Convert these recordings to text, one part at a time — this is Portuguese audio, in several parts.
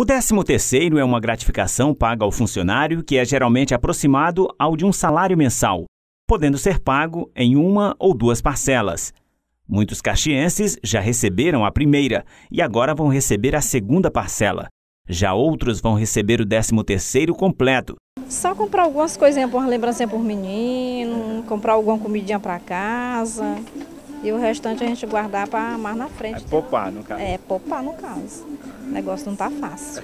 O 13º é uma gratificação paga ao funcionário que é geralmente aproximado ao de um salário mensal, podendo ser pago em uma ou duas parcelas. Muitos caxienses já receberam a primeira e agora vão receber a segunda parcela. Já outros vão receber o 13º completo. Só comprar algumas coisinhas uma lembrancinha por menino, comprar alguma comidinha para casa, e o restante a gente guardar para mais na frente. É tá? poupar, no caso. É, poupar, no caso. O negócio não está fácil.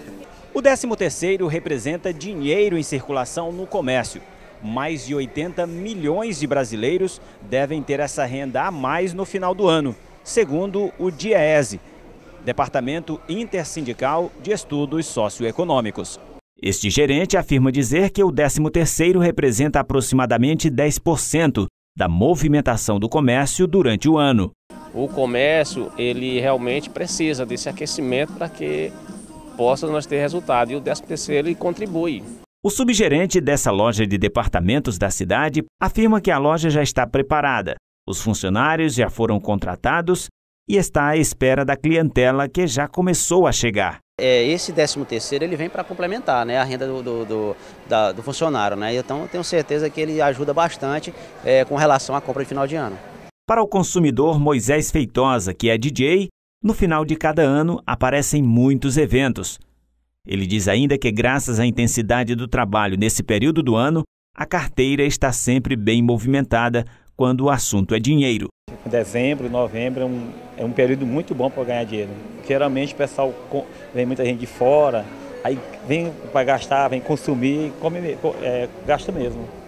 O 13º representa dinheiro em circulação no comércio. Mais de 80 milhões de brasileiros devem ter essa renda a mais no final do ano, segundo o DIEESE, Departamento Intersindical de Estudos Socioeconômicos. Este gerente afirma dizer que o 13º representa aproximadamente 10% da movimentação do comércio durante o ano. O comércio, ele realmente precisa desse aquecimento para que possa nós ter resultado e o 13 terceiro ele contribui. O subgerente dessa loja de departamentos da cidade afirma que a loja já está preparada. Os funcionários já foram contratados e está à espera da clientela que já começou a chegar. É, esse 13 terceiro ele vem para complementar né, a renda do, do, do, da, do, funcionário, né? então eu tenho certeza que ele ajuda bastante é, com relação à compra de final de ano. Para o consumidor Moisés Feitosa, que é DJ, no final de cada ano aparecem muitos eventos. Ele diz ainda que graças à intensidade do trabalho nesse período do ano, a carteira está sempre bem movimentada quando o assunto é dinheiro. Dezembro, novembro é um é um período muito bom para ganhar dinheiro. Geralmente o pessoal vem muita gente de fora, aí vem para gastar, vem consumir, come, é, gasta mesmo.